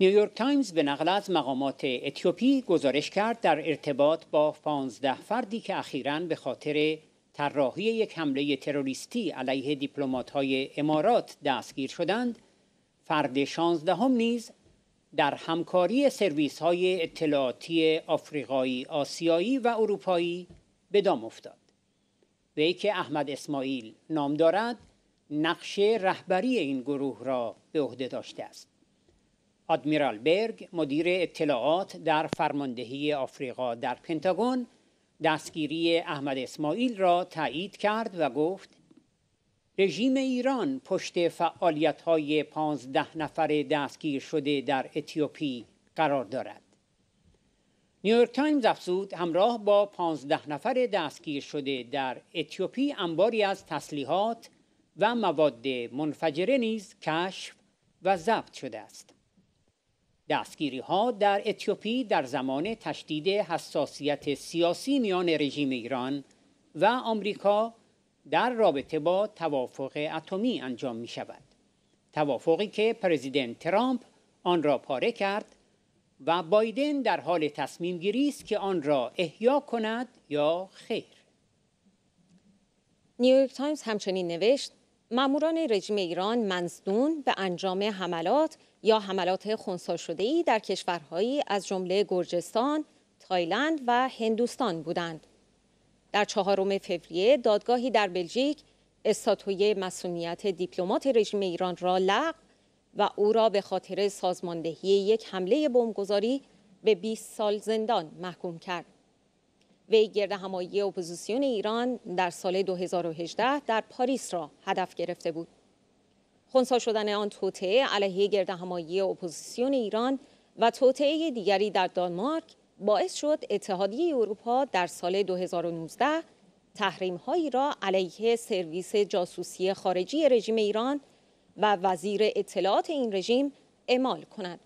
نیویورک تایمز به نقل از مقامات اتیوپی گزارش کرد در ارتباط با 15 فردی که اخیرا به خاطر طراحی یک حمله تروریستی علیه های امارات دستگیر شدند فرد 16 هم نیز در همکاری سرویس های اطلاعاتی آفریقایی، آسیایی و اروپایی به دام افتاد. وی که احمد اسماعیل نام دارد، نقش رهبری این گروه را به عهده داشته است. آدمیرال برگ مدیر اطلاعات در فرماندهی آفریقا در پنتاگون دستگیری احمد اسماعیل را تایید کرد و گفت رژیم ایران پشت فعالیت های پانزده نفر دستگیر شده در اتیوپی قرار دارد. نیویورک تایمز افزود همراه با پانزده نفر دستگیر شده در اتیوپی انباری از تسلیحات و مواد منفجره نیز کشف و ضبط شده است. دستگیری ها در اتیوپی در زمان تشدید حساسیت سیاسی میان رژیم ایران و آمریکا در رابطه با توافق اتمی انجام می شود. توافقی که پرزیدنت ترامپ آن را پاره کرد و بایدن در حال تصمیم گیری است که آن را احیا کند یا خیر. نیویورک تایمز همچنین نوشت ماموران رژیم ایران منزدون به انجام حملات یا حملات خونسا شده ای در کشورهایی از جمله گرجستان، تایلند و هندوستان بودند. در چهارم فوریه دادگاهی در بلژیک استاتوی مسئولیت دیپلمات رژیم ایران را لغو و او را به خاطر سازماندهی یک حمله بمبگذاری به 20 سال زندان محکوم کرد. وی گرد همایی اپوزیسیون ایران در سال 2018 در پاریس را هدف گرفته بود. خونسا شدن آن توطعه علیه گرد همایی اپوزیسیون ایران و توطعه دیگری در دانمارک باعث شد اتحادیه اروپا در سال 2019 تحریم هایی را علیه سرویس جاسوسی خارجی رژیم ایران و وزیر اطلاعات این رژیم اعمال کند.